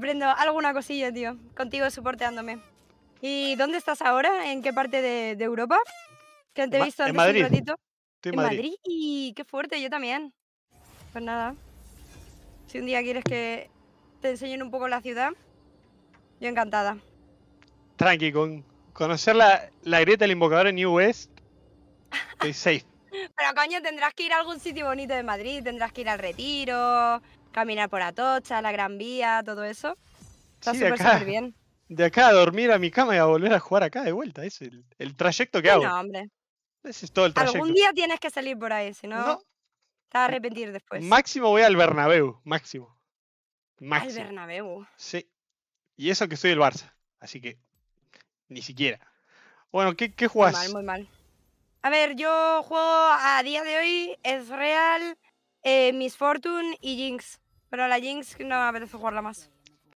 aprendo alguna cosilla, tío, contigo soporteándome. ¿Y dónde estás ahora? ¿En qué parte de, Europa? Que te he visto en Madrid. un ratito. en, Madrid. Y qué fuerte, yo también. Pues nada. Si un día quieres que te enseñen un poco la ciudad, yo encantada. Tranqui, con conocer la, la grieta del invocador en New West, estoy safe tendrás que ir a algún sitio bonito de Madrid, tendrás que ir al Retiro, caminar por Atocha, la Gran Vía, todo eso. Está bien. De acá a dormir a mi cama y a volver a jugar acá de vuelta, es el, trayecto que hago. No, hombre. Ese es todo el trayecto. Algún día tienes que salir por ahí, si no, te vas a arrepentir después. Máximo voy al Bernabéu, máximo. máximo. Al Bernabéu. Sí. Y eso que soy el Barça, así que ni siquiera. Bueno, ¿qué, qué jugás? Muy mal, muy mal. A ver, yo juego a día de hoy es Real, eh, Miss Fortune y Jinx. Pero la Jinx no me apetece jugarla más.